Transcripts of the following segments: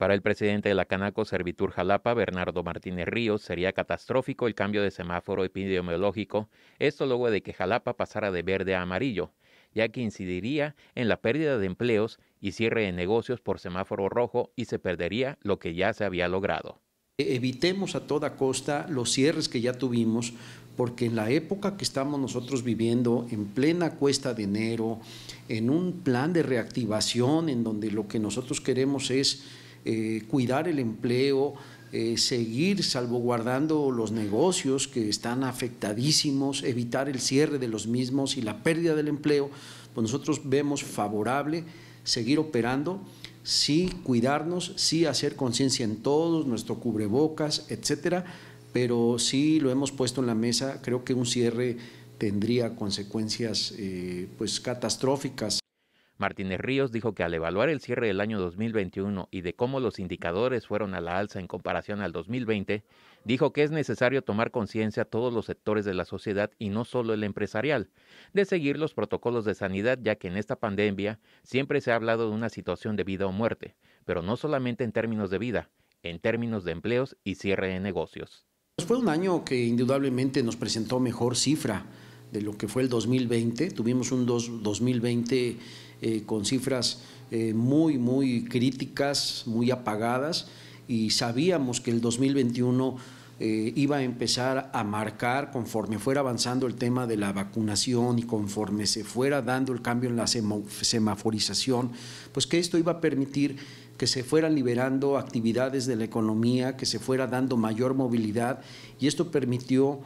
Para el presidente de la Canaco Servitur Jalapa, Bernardo Martínez Ríos, sería catastrófico el cambio de semáforo epidemiológico, esto luego de que Jalapa pasara de verde a amarillo, ya que incidiría en la pérdida de empleos y cierre de negocios por semáforo rojo y se perdería lo que ya se había logrado. E-, evitemos a toda costa los cierres que ya tuvimos, porque en la época que estamos nosotros viviendo, en plena cuesta de enero, en un plan de reactivación en donde lo que nosotros queremos es eh, cuidar el empleo, eh, seguir salvaguardando los negocios que están afectadísimos, evitar el cierre de los mismos y la pérdida del empleo, pues nosotros vemos favorable seguir operando, sí cuidarnos, sí hacer conciencia en todos, nuestro cubrebocas, etcétera, pero sí lo hemos puesto en la mesa, creo que un cierre tendría consecuencias eh, pues catastróficas. Martínez Ríos dijo que al evaluar el cierre del año 2021 y de cómo los indicadores fueron a la alza en comparación al 2020, dijo que es necesario tomar conciencia a todos los sectores de la sociedad y no solo el empresarial, de seguir los protocolos de sanidad ya que en esta pandemia siempre se ha hablado de una situación de vida o muerte, pero no solamente en términos de vida, en términos de empleos y cierre de negocios. Fue un año que indudablemente nos presentó mejor cifra de lo que fue el 2020. Tuvimos un 2020 eh, con cifras eh, muy, muy críticas, muy apagadas, y sabíamos que el 2021 eh, iba a empezar a marcar conforme fuera avanzando el tema de la vacunación y conforme se fuera dando el cambio en la semaforización, pues que esto iba a permitir que se fueran liberando actividades de la economía, que se fuera dando mayor movilidad y esto permitió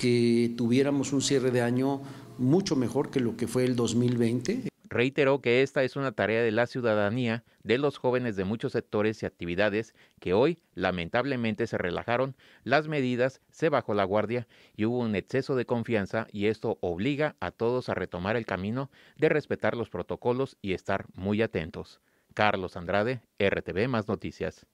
que tuviéramos un cierre de año mucho mejor que lo que fue el 2020. Reiteró que esta es una tarea de la ciudadanía, de los jóvenes de muchos sectores y actividades que hoy lamentablemente se relajaron, las medidas se bajó la guardia y hubo un exceso de confianza y esto obliga a todos a retomar el camino de respetar los protocolos y estar muy atentos. Carlos Andrade, RTV Más Noticias.